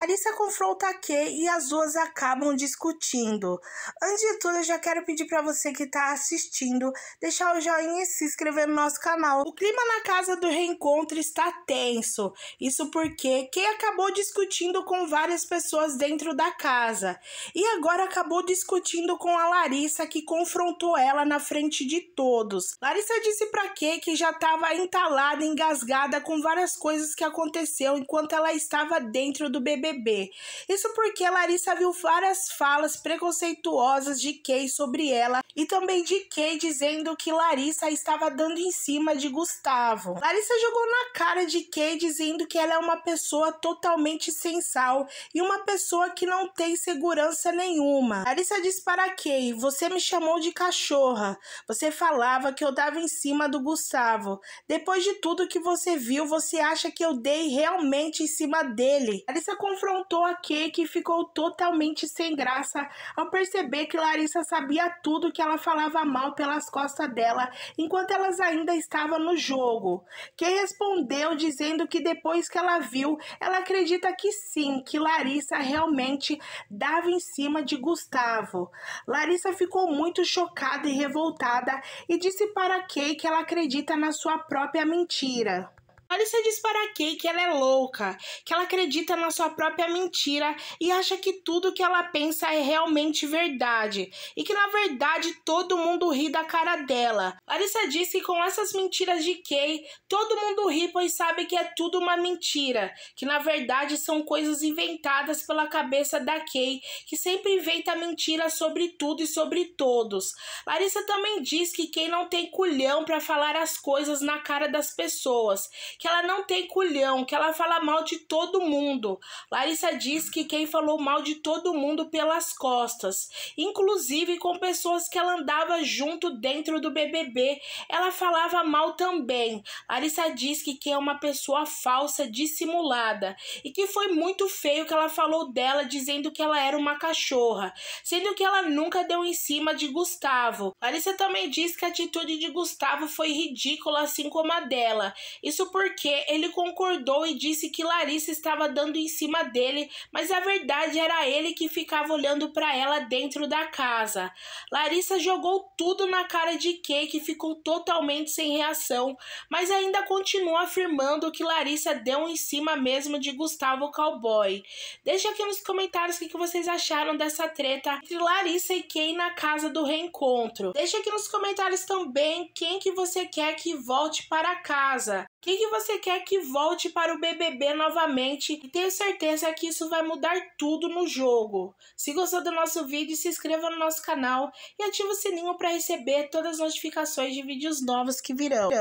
Larissa confronta a Kay e as duas acabam discutindo. Antes de tudo, eu já quero pedir para você que está assistindo deixar o joinha e se inscrever no nosso canal. O clima na casa do reencontro está tenso. Isso porque Kay acabou discutindo com várias pessoas dentro da casa e agora acabou discutindo com a Larissa que confrontou ela na frente de todos. Larissa disse para Kay que já estava entalada, engasgada com várias coisas que aconteceu enquanto ela estava dentro do bebê BBB. Isso porque Larissa viu várias falas preconceituosas de Kay sobre ela e também de Kay dizendo que Larissa estava dando em cima de Gustavo. Larissa jogou na cara de Kay dizendo que ela é uma pessoa totalmente sem sal e uma pessoa que não tem segurança nenhuma. Larissa disse para Kay: Você me chamou de cachorra. Você falava que eu dava em cima do Gustavo. Depois de tudo que você viu, você acha que eu dei realmente em cima dele? Larissa confrontou a Kay que ficou totalmente sem graça ao perceber que Larissa sabia tudo que ela falava mal pelas costas dela enquanto elas ainda estavam no jogo, que respondeu dizendo que depois que ela viu, ela acredita que sim, que Larissa realmente dava em cima de Gustavo. Larissa ficou muito chocada e revoltada e disse para Kay que ela acredita na sua própria mentira. Larissa diz para Kay que ela é louca, que ela acredita na sua própria mentira e acha que tudo que ela pensa é realmente verdade e que na verdade todo mundo ri da cara dela. Larissa diz que com essas mentiras de Kay, todo mundo ri pois sabe que é tudo uma mentira, que na verdade são coisas inventadas pela cabeça da Kay, que sempre inventa mentiras sobre tudo e sobre todos. Larissa também diz que Kay não tem culhão para falar as coisas na cara das pessoas que ela não tem culhão, que ela fala mal de todo mundo. Larissa diz que quem falou mal de todo mundo pelas costas, inclusive com pessoas que ela andava junto dentro do BBB, ela falava mal também. Larissa diz que quem é uma pessoa falsa, dissimulada, e que foi muito feio que ela falou dela dizendo que ela era uma cachorra, sendo que ela nunca deu em cima de Gustavo. Larissa também diz que a atitude de Gustavo foi ridícula assim como a dela. Isso por porque ele concordou e disse que Larissa estava dando em cima dele, mas a verdade era ele que ficava olhando para ela dentro da casa. Larissa jogou tudo na cara de Kay, que ficou totalmente sem reação, mas ainda continua afirmando que Larissa deu em cima mesmo de Gustavo Cowboy. Deixa aqui nos comentários o que vocês acharam dessa treta entre Larissa e Kay na casa do reencontro. Deixa aqui nos comentários também quem que você quer que volte para casa que, que você quer que volte para o BBB novamente e tenho certeza que isso vai mudar tudo no jogo. Se gostou do nosso vídeo, se inscreva no nosso canal e ative o sininho para receber todas as notificações de vídeos novos que virão.